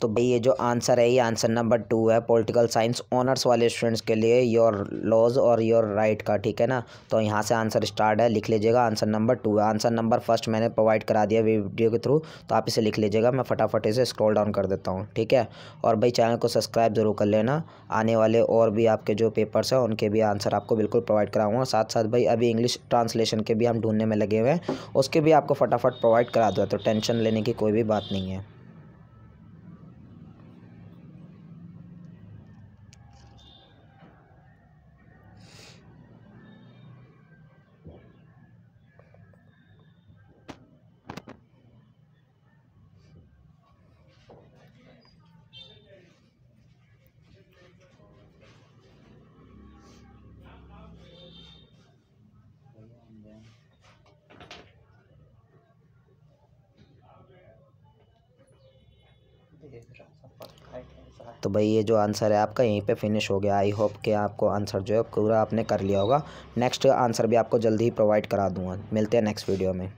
तो भाई ये जो आंसर है ये आंसर नंबर टू है पॉलिटिकल साइंस ऑनर्स वाले स्टूडेंट्स के लिए योर लॉज और योर राइट का ठीक है ना तो यहाँ से आंसर स्टार्ट है लिख लीजिएगा आंसर नंबर टू है आंसर नंबर फर्स्ट मैंने प्रोवाइड करा दिया वीडियो के थ्रू तो आप इसे लिख लीजिएगा मैं फटाफट इसे स्क्रॉल डाउन कर देता हूँ ठीक है और भाई चैनल को सब्सक्राइब ज़रूर कर लेना आने वाले और भी आपके जो पेपर्स हैं उनके भी आंसर आपको बिल्कुल प्रोवाइड कराऊंगा साथ साथ भाई अभी इंग्लिश ट्रांसलेशन के भी हम ढूंढने में लगे हुए हैं उसके भी आपको फटाफट प्रोवाइड करा दो तो टेंशन लेने की कोई भी बात नहीं है तो भाई ये जो आंसर है आपका यहीं पे फिनिश हो गया आई होप कि आपको आंसर जो है पूरा आपने कर लिया होगा नेक्स्ट आंसर भी आपको जल्दी ही प्रोवाइड करा दूंगा मिलते हैं नेक्स्ट वीडियो में